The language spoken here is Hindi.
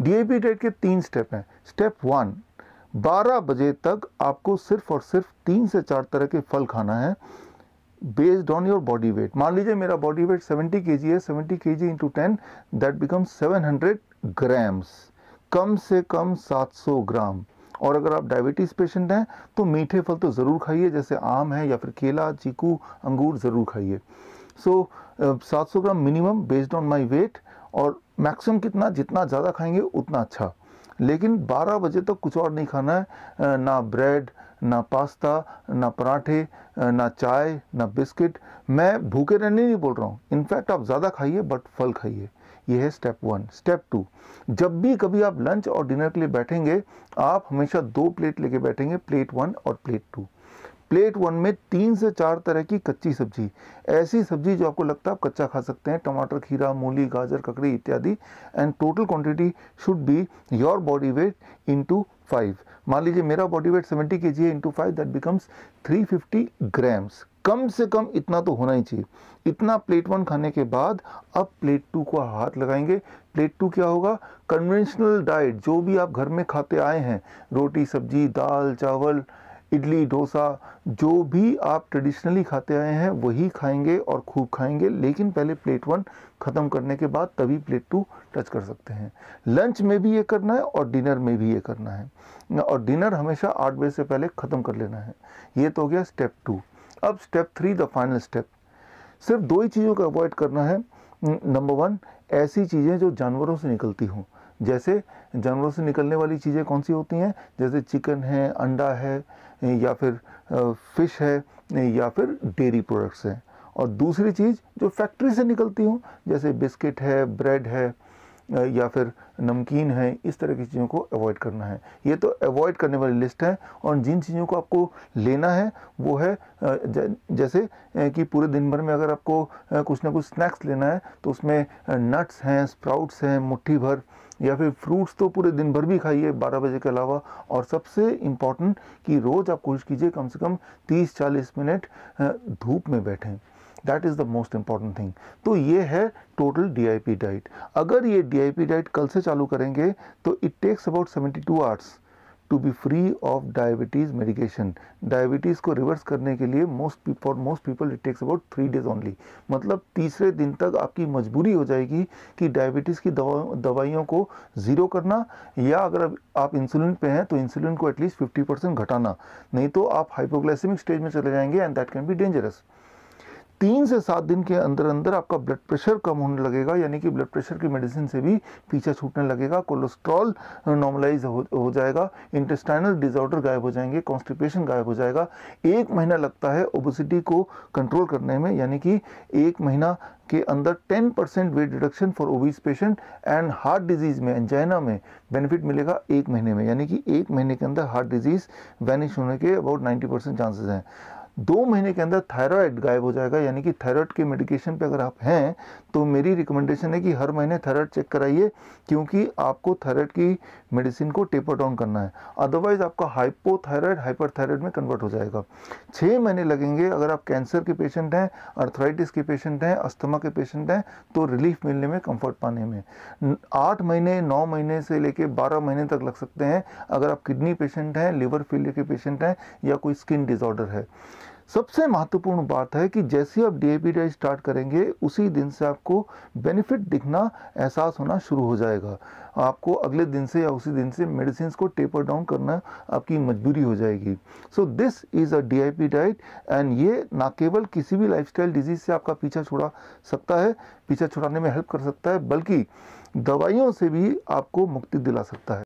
डीएपी डेट के तीन स्टेप हैं स्टेप वन 12 बजे तक आपको सिर्फ और सिर्फ तीन से चार तरह के फल खाना है based on your body weight मान लीजिए मेरा बॉडी वेट 70 के है 70 K G into ten that become 700 grams कम से कम 700 ग्राम और अगर आप डायबिटीज़ पेशेंट हैं तो मीठे फल तो ज़रूर खाइए जैसे आम है या फिर केला चीकू अंगूर ज़रूर खाइए so so, uh, 700 gram minimum based on my weight और मैक्सिमम कितना जितना ज़्यादा खाएंगे उतना अच्छा लेकिन 12 बजे तक तो कुछ और नहीं खाना है ना ब्रेड ना पास्ता ना पराठे ना चाय ना बिस्किट मैं भूखे रहने नहीं बोल रहा हूँ इनफैक्ट आप ज़्यादा खाइए बट फल खाइए यह है स्टेप वन स्टेप टू जब भी कभी आप लंच और डिनर के लिए बैठेंगे आप हमेशा दो प्लेट लेके बैठेंगे प्लेट वन और प्लेट टू प्लेट वन में तीन से चार तरह की कच्ची सब्जी ऐसी सब्जी जो आपको लगता है आप कच्चा खा सकते हैं टमाटर खीरा मूली गाजर ककड़ी इत्यादि and total quantity should be your body weight into five मान लीजिए मेरा body weight seventy K G है into five that becomes three fifty grams कम से कम इतना तो होना ही चाहिए इतना प्लेट वन खाने के बाद अब प्लेट टू को हाथ लगाएंगे प्लेट टू क्या होगा कन्वेंशनल डाइट जो भी आप घर में खाते आए हैं रोटी सब्जी दाल चावल इडली डोसा जो भी आप ट्रेडिशनली खाते आए हैं वही खाएंगे और खूब खाएंगे लेकिन पहले प्लेट वन ख़त्म करने के बाद तभी प्लेट टू टच कर सकते हैं लंच में भी ये करना है और डिनर में भी ये करना है और डिनर हमेशा आठ बजे से पहले ख़त्म कर लेना है ये तो हो गया स्टेप टू अब step three the final step सिर्फ दो ही चीज़ों को अवॉइड करना है नंबर वन ऐसी चीज़ें जो जानवरों से निकलती हों जैसे जानवरों से निकलने वाली चीज़ें कौन सी होती हैं जैसे चिकन है अंडा है या फिर फिश है या फिर डेयरी प्रोडक्ट्स हैं और दूसरी चीज़ जो फैक्ट्री से निकलती हूँ जैसे बिस्किट है ब्रेड है या फिर नमकीन है इस तरह की चीज़ों को अवॉइड करना है ये तो अवॉइड करने वाली लिस्ट है और जिन चीज़ों को आपको लेना है वो है जैसे कि पूरे दिन भर में अगर आपको कुछ ना कुछ स्नैक्स लेना है तो उसमें नट्स हैं स्प्राउट्स हैं मुट्ठी भर या फिर फ्रूट्स तो पूरे दिन भर भी खाइए 12 बजे के अलावा और सबसे इम्पॉर्टेंट कि रोज़ आप कोशिश कीजिए कम से कम 30-40 मिनट धूप में बैठें that is the most important thing तो ये है टोटल डीआईपी डाइट अगर ये डीआईपी डाइट कल से चालू करेंगे तो it takes about 72 to hours to be free of diabetes medication diabetes को रिवर्स करने के लिए most for most people it takes about three days only मतलब तीसरे दिन तक आपकी मजबूरी हो जाएगी कि डायबिटीज़ की दवाइयों को ज़ीरो करना या अगर आप इंसुलिन पे हैं तो इंसुलिन को एटलीस्ट फिफ्टी परसेंट घटाना नहीं तो आप हाइपोग्लाइसिमिक स्टेज में चले जाएंगे and that can be dangerous तीन से सात दिन के अंदर अंदर आपका ब्लड प्रेशर कम होने लगेगा यानी कि ब्लड प्रेशर की मेडिसिन से भी पीछे छूटने लगेगा कोलेस्ट्रॉल नॉर्मलाइज हो, हो जाएगा इंटेस्टाइनल डिजॉर्डर गायब हो जाएंगे कॉन्स्टिपेशन गायब हो जाएगा एक महीना लगता है ओबिसिटी को कंट्रोल करने में यानी कि एक महीना के अंदर 10 percent weight reduction for obese patient and heart disease में एंजाइना में बेनिफिट मिलेगा एक महीने में यानी कि एक महीने के अंदर हार्ट डिजीज़ वैनिश होने के अबाउट 90 परसेंट चांसेज हैं दो महीने के अंदर थायराइड गायब हो जाएगा यानी कि थायराइड के मेडिकेशन पे अगर आप हैं तो मेरी रिकमेंडेशन है कि हर महीने थायराइड चेक कराइए क्योंकि आपको थायराइड की मेडिसिन को टेपर डाउन करना है अदरवाइज आपका हाइपोथायराइड हाइपरथायराइड में कन्वर्ट हो जाएगा छः महीने लगेंगे अगर आप कैंसर के पेशेंट हैं अर्थराइटिस के पेशेंट हैं अस्थमा के पेशेंट हैं तो रिलीफ मिलने में कम्फर्ट पाने में आठ महीने नौ महीने से लेकर बारह महीने तक लग सकते हैं अगर आप किडनी पेशेंट हैं लिवर फेलियर के पेशेंट हैं या कोई स्किन डिजॉर्डर है सबसे महत्वपूर्ण बात है कि जैसे आप डी डाइट स्टार्ट करेंगे उसी दिन से आपको बेनिफिट दिखना एहसास होना शुरू हो जाएगा आपको अगले दिन से या उसी दिन से मेडिसिन को टेपर डाउन करना आपकी मजबूरी हो जाएगी so this is a D diet and ये ना केवल किसी भी लाइफस्टाइल डिजीज़ से आपका पीछा छुड़ा सकता है पीछा छुड़ाने में हेल्प कर सकता है बल्कि दवाइयों से भी आपको मुक्ति दिला सकता है